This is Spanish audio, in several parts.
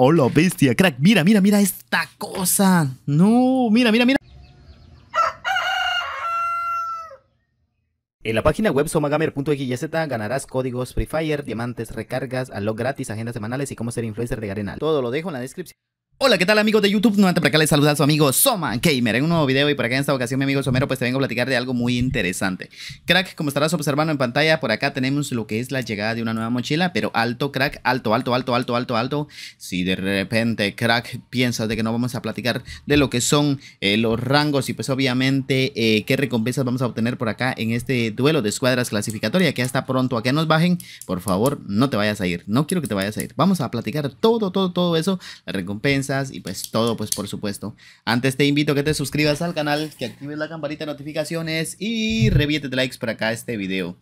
Hola, bestia, crack. Mira, mira, mira esta cosa. No, mira, mira, mira. En la página web somagamer.xyz ganarás códigos Free Fire, diamantes, recargas, algo gratis, agendas semanales y cómo ser influencer de Arenal. Todo lo dejo en la descripción. Hola, ¿qué tal amigos de YouTube? Nuevamente para acá les saluda a su amigo Soma Gamer en un nuevo video y por acá en esta ocasión mi amigo Somero pues te vengo a platicar de algo muy interesante. Crack, como estarás observando en pantalla, por acá tenemos lo que es la llegada de una nueva mochila, pero alto crack, alto, alto, alto, alto, alto, alto. Si de repente crack piensas de que no vamos a platicar de lo que son eh, los rangos y pues obviamente eh, qué recompensas vamos a obtener por acá en este duelo de escuadras clasificatoria que hasta pronto a que nos bajen, por favor no te vayas a ir, no quiero que te vayas a ir. Vamos a platicar todo, todo, todo eso, la recompensa y pues todo, pues por supuesto. Antes te invito a que te suscribas al canal, que actives la campanita de notificaciones y reviete likes para acá este video.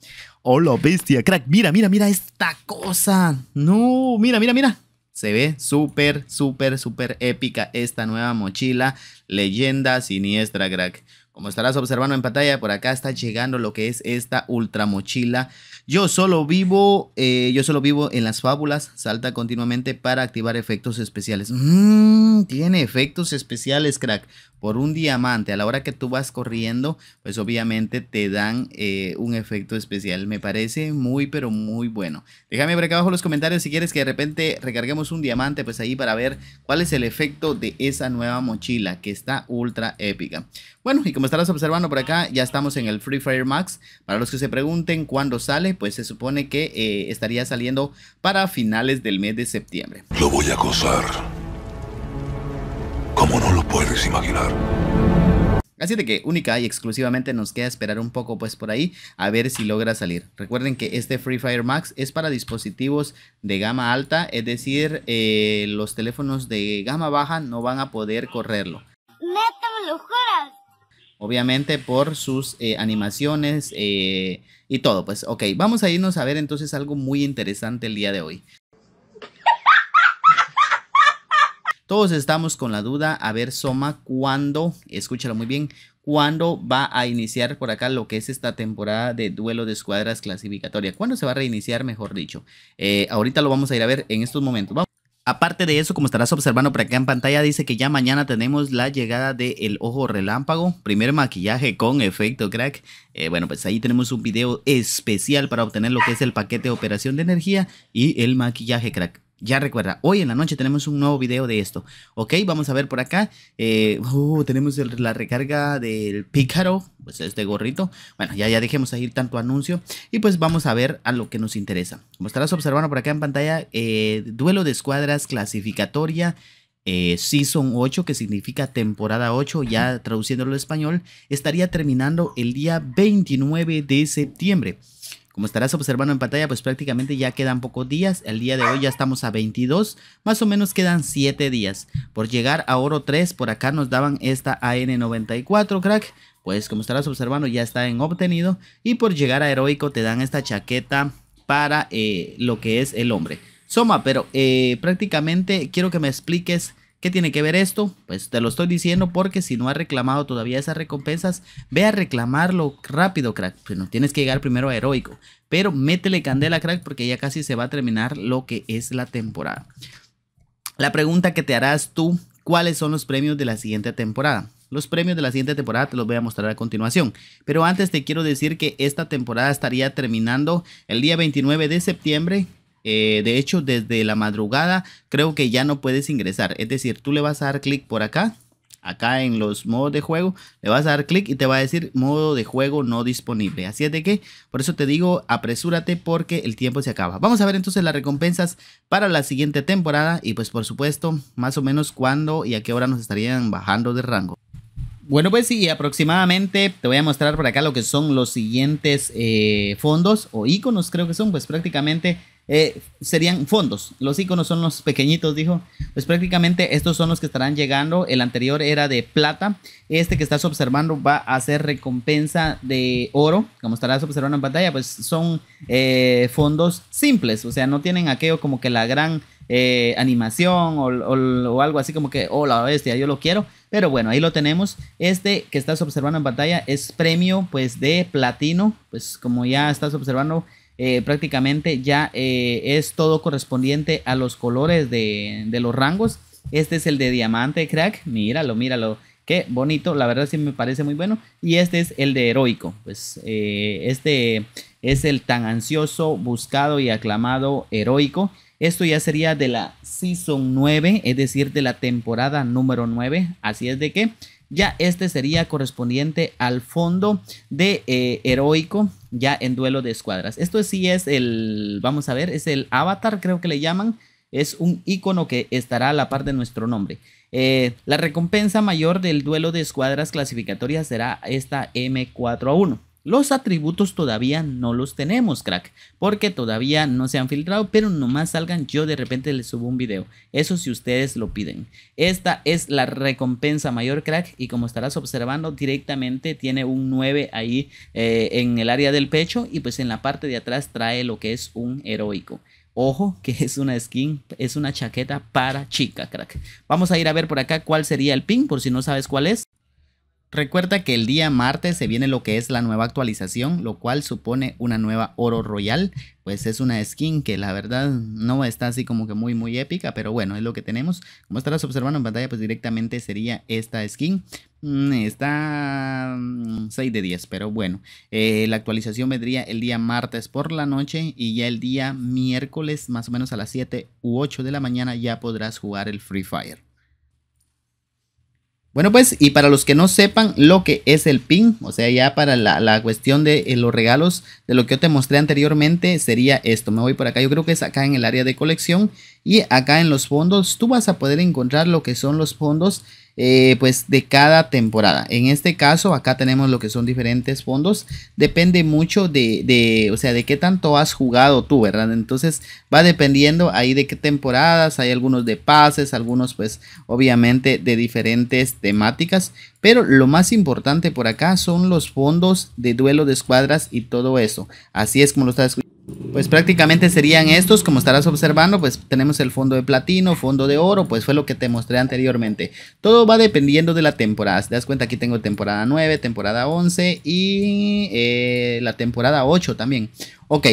Hola, bestia, crack, mira, mira, mira esta cosa. No, mira, mira, mira. Se ve súper, súper, súper épica esta nueva mochila. Leyenda siniestra, crack. Como estarás observando en pantalla, por acá está llegando lo que es esta ultra mochila. Yo solo vivo, eh, yo solo vivo en las fábulas. Salta continuamente para activar efectos especiales. Mmm tiene efectos especiales, crack. Por un diamante, a la hora que tú vas corriendo, pues obviamente te dan eh, un efecto especial. Me parece muy, pero muy bueno. Déjame por acá abajo los comentarios si quieres que de repente recarguemos un diamante, pues ahí para ver cuál es el efecto de esa nueva mochila, que está ultra épica. Bueno, y como estarás observando por acá, ya estamos en el Free Fire Max. Para los que se pregunten cuándo sale, pues se supone que eh, estaría saliendo para finales del mes de septiembre. Lo voy a gozar como no lo puedes imaginar. Así de que única y exclusivamente nos queda esperar un poco pues por ahí a ver si logra salir. Recuerden que este Free Fire Max es para dispositivos de gama alta, es decir, eh, los teléfonos de gama baja no van a poder correrlo. ¡Neta, lo juras! Obviamente por sus eh, animaciones eh, y todo. Pues ok, vamos a irnos a ver entonces algo muy interesante el día de hoy. Todos estamos con la duda, a ver Soma, cuándo, escúchalo muy bien, cuándo va a iniciar por acá lo que es esta temporada de duelo de escuadras clasificatoria. ¿Cuándo se va a reiniciar, mejor dicho? Eh, ahorita lo vamos a ir a ver en estos momentos. Vamos. Aparte de eso, como estarás observando por acá en pantalla, dice que ya mañana tenemos la llegada de El Ojo Relámpago, primer maquillaje con efecto crack. Eh, bueno, pues ahí tenemos un video especial para obtener lo que es el paquete de operación de energía y el maquillaje crack. Ya recuerda, hoy en la noche tenemos un nuevo video de esto. Ok, vamos a ver por acá. Eh, uh, tenemos la recarga del Pícaro, pues este gorrito. Bueno, ya, ya dejemos ahí tanto anuncio. Y pues vamos a ver a lo que nos interesa. Como estarás observando por acá en pantalla, eh, duelo de escuadras clasificatoria. Eh, season 8, que significa temporada 8, ya traduciéndolo al español, estaría terminando el día 29 de septiembre. Como estarás observando en pantalla, pues prácticamente ya quedan pocos días. El día de hoy ya estamos a 22, más o menos quedan 7 días. Por llegar a oro 3, por acá nos daban esta AN94, crack. Pues como estarás observando, ya está en obtenido. Y por llegar a heroico te dan esta chaqueta para eh, lo que es el hombre. Soma, pero eh, prácticamente quiero que me expliques ¿Qué tiene que ver esto? Pues te lo estoy diciendo porque si no has reclamado todavía esas recompensas, ve a reclamarlo rápido, crack. Bueno, tienes que llegar primero a heroico. Pero métele candela, crack, porque ya casi se va a terminar lo que es la temporada. La pregunta que te harás tú, ¿cuáles son los premios de la siguiente temporada? Los premios de la siguiente temporada te los voy a mostrar a continuación. Pero antes te quiero decir que esta temporada estaría terminando el día 29 de septiembre eh, de hecho, desde la madrugada creo que ya no puedes ingresar. Es decir, tú le vas a dar clic por acá, acá en los modos de juego, le vas a dar clic y te va a decir modo de juego no disponible. Así es de que, por eso te digo, apresúrate porque el tiempo se acaba. Vamos a ver entonces las recompensas para la siguiente temporada y pues por supuesto, más o menos cuándo y a qué hora nos estarían bajando de rango. Bueno, pues sí, aproximadamente te voy a mostrar por acá lo que son los siguientes eh, fondos o iconos, creo que son, pues prácticamente eh, serían fondos. Los iconos son los pequeñitos, dijo. Pues prácticamente estos son los que estarán llegando. El anterior era de plata. Este que estás observando va a ser recompensa de oro. Como estarás observando en pantalla, pues son eh, fondos simples. O sea, no tienen aquello como que la gran eh, animación o, algo así como que, ¡Hola, oh, bestia, yo lo quiero. Pero bueno, ahí lo tenemos. Este que estás observando en pantalla es premio pues de platino. Pues como ya estás observando, eh, prácticamente ya eh, es todo correspondiente a los colores de, los rangos. Este es el de diamante, crack. Míralo, míralo. Qué bonito, la verdad sí me parece muy bueno. Y este es el de heroico. Pues eh, este es el tan ansioso, buscado y aclamado heroico. Esto ya sería de la Season 9, es decir, de la temporada número 9. Así es de que ya este sería correspondiente al fondo de heroico ya en duelo de escuadras. Esto sí es el, vamos a ver, es el avatar, creo que le llaman. Es un icono que estará a la par de nuestro nombre. Eh, la recompensa mayor del duelo de escuadras clasificatorias será esta M4A1. Los atributos todavía no los tenemos, crack, porque todavía no se han filtrado, pero nomás salgan, yo de repente les subo un video. Eso si ustedes lo piden. Esta es la recompensa mayor, crack, y como estarás observando, directamente tiene un 9 ahí eh, en el área del pecho y pues en la parte de atrás trae lo que es un heroico. Ojo que es una skin, es una chaqueta para chica, crack. Vamos a ir a ver por acá cuál sería el pin, por si no sabes cuál es. Recuerda que el día martes se viene lo que es la nueva actualización, lo cual supone una nueva Oro Royal. Pues es una skin que la verdad no está así como que muy muy épica, pero bueno, es lo que tenemos. Como estarás observando en pantalla, pues directamente sería esta skin. Mm, está 6 mm, de 10, pero bueno, eh, la actualización vendría el día martes por la noche y ya el día miércoles más o menos a las 7 u 8 de la mañana ya podrás jugar el Free Fire. Bueno, pues, y para los que no sepan lo que es el PIN, o sea, ya para la, cuestión de eh, los regalos de lo que yo te mostré anteriormente, sería esto. Me voy por acá, yo creo que es acá en el área de colección y acá en los fondos tú vas a poder encontrar lo que son los fondos eh, pues de cada temporada. En este caso, acá tenemos lo que son diferentes fondos. Depende mucho de, o sea, de qué tanto has jugado tú, ¿verdad? Entonces va dependiendo ahí de qué temporadas. Hay algunos de pases, algunos pues obviamente de diferentes temáticas. Pero lo más importante por acá son los fondos de duelo de escuadras y todo eso. Así es como lo está pues prácticamente serían estos, como estarás observando, pues tenemos el fondo de platino, fondo de oro, pues fue lo que te mostré anteriormente. Todo va dependiendo de la temporada, si te das cuenta aquí tengo temporada 9, temporada 11 y eh, la temporada 8 también. Ok.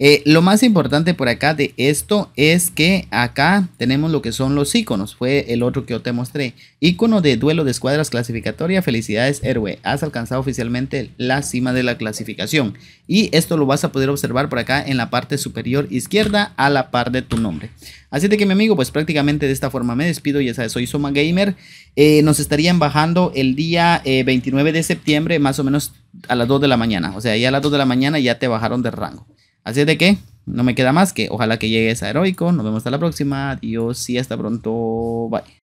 Eh, lo más importante por acá de esto es que acá tenemos lo que son los iconos. Fue el otro que yo te mostré. Icono de duelo de escuadras clasificatoria. Felicidades, héroe. Has alcanzado oficialmente la cima de la clasificación. Y esto lo vas a poder observar por acá en la parte superior izquierda a la par de tu nombre. Así de que mi amigo, pues prácticamente de esta forma me despido. Ya sabes, soy Soma Gamer. Eh, nos estarían bajando el día 29 eh, de septiembre, más o menos a las 2 de la mañana. O sea, ya a las 2 de la mañana ya te bajaron de rango. Así es de que no me queda más que ojalá que llegues a Heroico. Nos vemos hasta la próxima. Adiós y hasta pronto. Bye.